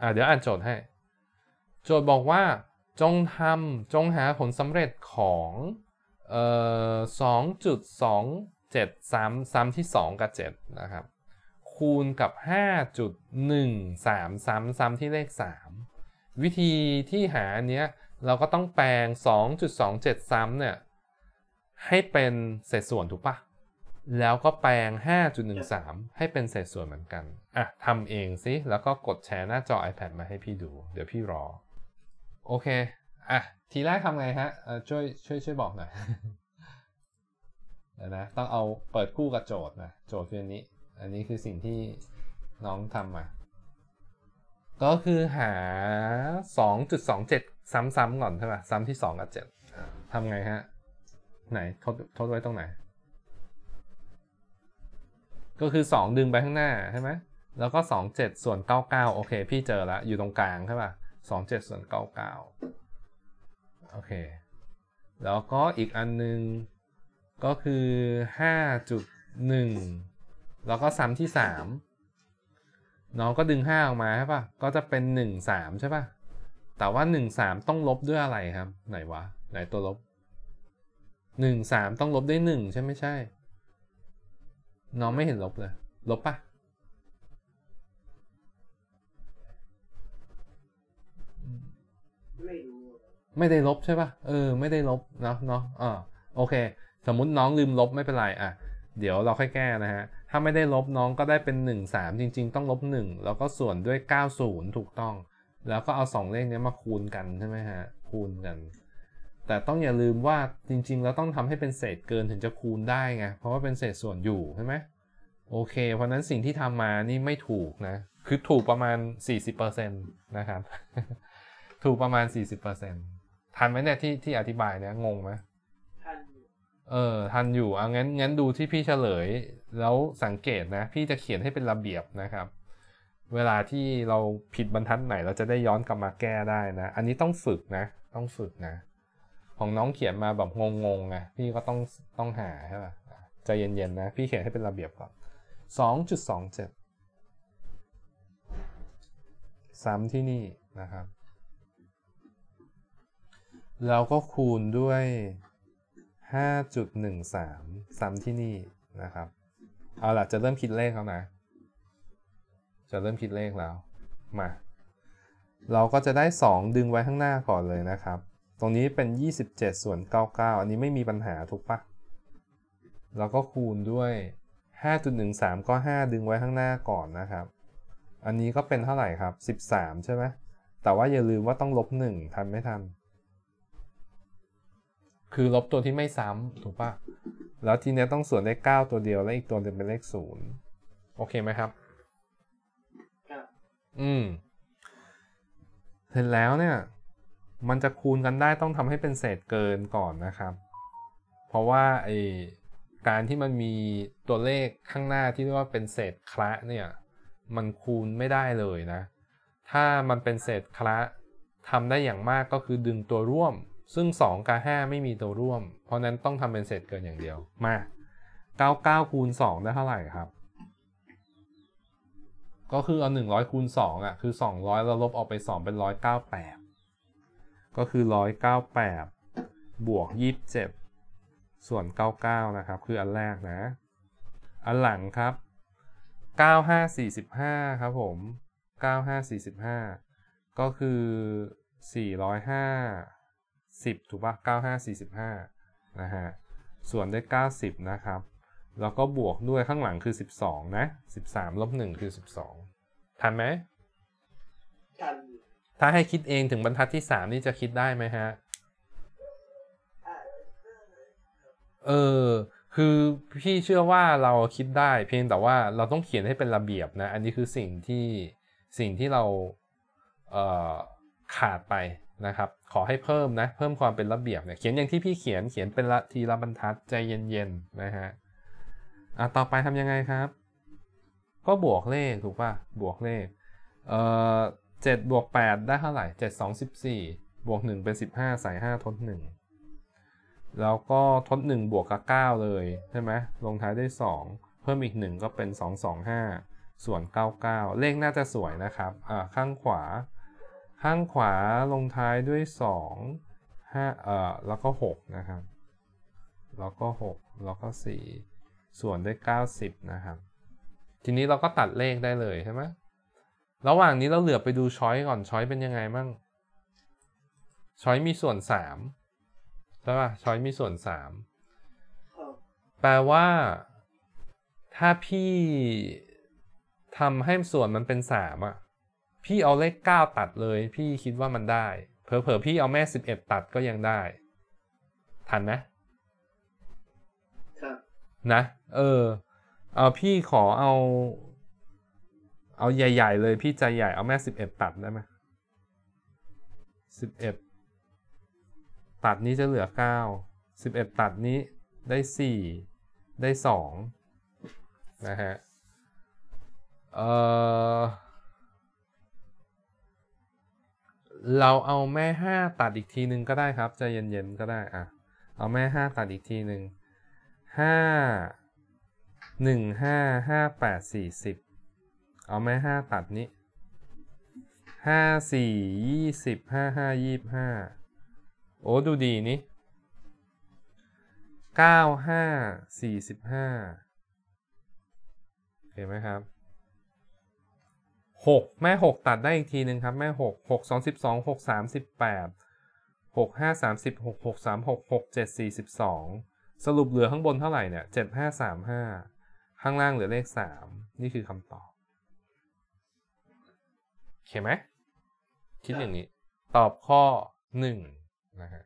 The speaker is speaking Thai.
อ่าเดี๋ยวอ่านโจทย์ให้ โจทย์บอกว่าจงทำจงหาผลสำเร็จของเอ่อสองจุดสองเจ็ดสามสามที่สองกับเจ็ดนะครับคูณกับห้าจุดหนึ่งสามสามสามที่เลขสามวิธีที่หาเนี้ย เราก็ต้องแปลงสองจุดสองเนี่ยให้เป็นเศษส่วน ถูกปะแล้วก็แปลง 5.13 ให้เป็นเศษส่วนเหมือนกัน อ่ะ ทำเองสิแล้วก็กดแชร์หน้าจอ iPad มาให้พี่ดู เดี๋ยวพี่รอ โอเค อ่ะ ทีแรกทำไงฮะช่วยช่วย ช่วยบอกหน่อยนะ ต้องเอาเปิดคู่กับโจทย์นะ โจทย์คืออันนี้ อันนี้คือสิ่งที่น้องทำมา ก็คือหา 2.27 ซ้ำๆก่อนใช่ป่ะ ซ้ำที่2กับ7ทำไงฮะ ไหนทดทดไว้ตรงไหนก็คือ 2 ดึงไปข้างหน้า ใช่ไหม แล้วก็ 2 7 ส่วน 99 โอเค พี่เจอแล้วอยู่ตรงกลางใช่ป่ะ 2 7 ส่วน 99 โอเค แล้วก็อีกอันนึง ก็คือ 5.1 แล้วก็ซ้ำที่3น้องก็ดึง 5 ออกมาใช่ป่ะ ก็จะเป็น 1 3 ใช่ป่ะ แต่ว่า 1 3 ต้องลบด้วยอะไรครับไหนวะ ไหนตัวลบ 1 3 ต้องลบด้วย1ใช่ไม่ใช่น้องไม่เห็นลบเลย ลบปะไม่ได้ลบใช่ปะเออ ไม่ได้ลบเนาะเนาะอ่าโอเค สมมุติน้องลืมลบไม่เป็นไรอ่ะเดี๋ยวเราค่อยแก้นะฮะ ถ้าไม่ได้ลบน้องก็ได้เป็น 1 3 จริงๆ ต้องลบ1 แล้วก็ส่วนด้วย 90 ถูกต้อง แล้วก็เอา 2 เลขนี้มาคูณกันใช่ไหมฮะ คูณกันแต่ต้องอย่าลืมว่าจริงๆแล้วต้องทำให้เป็นเศษเกินถึงจะคูณได้ไง เพราะว่าเป็นเศษส่วนอยู่ใช่ไหมโอเค เพราะนั้นสิ่งที่ทำมานี่ไม่ถูกนะ คือถูกประมาณ 40%นะครับ ถูกประมาณ 40%ทันไหมเนี่ยที่ที่อธิบายเนี่ยงงไหมทันเออทันอยู่เอางั้นงั้นดูที่พี่เฉลยแล้วสังเกตนะ พี่จะเขียนให้เป็นระเบียบนะครับ เวลาที่เราผิดบรรทัดไหนเราจะได้ย้อนกลับมาแก้ได้นะ อันนี้ต้องฝึกนะ ต้องฝึกนะของน้องเขียนมาแบบงงๆไงพี่ก็ต้องต้องหาใช่ป่ะใจเย็นๆนะพี่เขียนให้เป็นระเบียบก่อน 2.27ซ้ำที่นี่นะครับแล้วก็คูณด้วย 5.13ซ้ำที่นี่นะครับ เอาล่ะ จะเริ่มคิดเลขแล้วนะ จะเริ่มคิดเลขแล้วมา เราก็จะได้ 2 ดึงไว้ข้างหน้าก่อนเลยนะครับตรงนี้เป็น 27ส่วน99 อันนี้ไม่มีปัญหา ถูกปะแล้วก็คูณด้วย 5.13 ก็ 5 ดึงไว้ข้างหน้าก่อนนะครับ อันนี้ก็เป็นเท่าไหร่ครับ 13 ใช่ไหมแต่ว่าอย่าลืมว่าต้องลบ 1ทันไม่ทัน คือลบตัวที่ไม่ซ้ำถูกปะแล้วทีนี้ต้องส่วนได้9ตัวเดียวและอีกตัวเป็นเลข0โอเคไหมครับ อืมเสร็จแล้วเนี่ยมันจะคูณกันได้ต้องทำให้เป็นเศษเกินก่อนนะครับ เพราะว่าไอการที่มันมีตัวเลขข้างหน้าที่เรียกว่าเป็นเศษคละเนี่ย มันคูณไม่ได้เลยนะ ถ้ามันเป็นเศษคละทำได้อย่างมากก็คือดึงตัวร่วม ซึ่ง 2กับ5ไม่มีตัวร่วม เพราะนั้นต้องทำเป็นเศษเกินอย่างเดียว มา99คูณ2ได้เท่าไหร่ครับ ก็คือเอา100คูณ2อ่ะคือ 200เราลบออกไป2เป็น198ก็คือ 198 บวก27 ส่วน 99 นะครับ คืออันแรกนะ อันหลังครับ 9545 ครับผม 9545 ก็คือ 450ถูกปะ9545 นะฮะ ส่วนด้วย90 นะครับ แล้วก็บวกด้วยข้างหลังคือ 12 นะ 13ลบ1 คือ 12ทันไหมทันถ้าให้คิดเองถึงบรรทัดที่สามนี่จะคิดได้ไหมฮะ เออคือพี่เชื่อว่าเราคิดได้ เพียงแต่ว่าเราต้องเขียนให้เป็นระเบียบนะ อันนี้คือสิ่งที่สิ่งที่เราเขาดไปนะครับ ขอให้เพิ่มนะ เพิ่มความเป็นระเบียบเนี่ย เขียนอย่างที่พี่เขียน เขียนเป็นละทีละบรรทัดใจเย็นๆนะฮะ อ่ะต่อไปทำยังไงครับ ก็บวกเลขถูกป่ะ บวกเลข เอ่อ7บวก8ได้เท่าไหร่ 7 2 14บวก 1 เป็น 15 ใส่ 5 ทด 1 แล้วก็ทด 1 บวกกับ9เลยใช่ไหมลงท้ายได้2เพิ่มอีก 1 ก็เป็น 2 2 5ส่วน99 เลขน่าจะสวยนะครับอ่าข้างขวา ข้างขวาลงท้ายด้วย 2 5เอ่อแล้วก็ 6 นะครับ แล้วก็ 6 แล้วก็ 4 ส่วนด้วย90 นะครับ ทีนี้เราก็ตัดเลขได้เลยใช่ไหมระหว่างนี้เราเหลือไปดูช้อยก่อน ช้อยเป็นยังไงมั่งช้อยมีส่วนสามใช่ป่ะช้อยมีส่วนสามแปลว่า ถ้าพี่ทำให้ส่วนมันเป็นสามอ่ะ พี่เอาเลขเก้าตัดเลย พี่คิดว่ามันได้เผลอๆ พี่เอาแม่สิบเอ็ดตัดก็ยังได้ ทันไหมนะ เออ เอาพี่ขอเอาเอาใหญ่ ๆ เลย พี่ใจใหญ่ เอาแม่สิบเอ็ดตัดได้ไหมสิบเอ็ดตัดนี้จะเหลือเก้าสิบเอ็ดตัดนี้ได้สี่ได้สองนะฮะ เออเราเอาแม่ห้าตัดอีกทีหนึ่งก็ได้ครับ ใจเย็น ๆ ก็ได้อ่ะเอาแม่ห้าตัดอีกทีหนึ่งห้าหนึ่งห้าห้าแปดสี่สิบเอาไหมห้าตัดนี้ห้าสี่ยี่สิบห้าห้ายี่ห้าโอ้ดูดีนี่เก้าห้าสี่สิบห้าเห็นไหมครับหกแม่หกตัดได้อีกทีหนึ่งครับแม่หกหกสองสิบสองหกสามสิบแปดหกห้าสามสิบหกหกสามหกหกเจ็ดสี่สิบสองสรุปเหลือข้างบนเท่าไหร่เนี่ยเจ็ดห้าสามห้าข้างล่างเหลือเลขสามนี่คือคำตอบเข้าไหม คิดอย่างนี้ ตอบข้อหนึ่งนะฮะ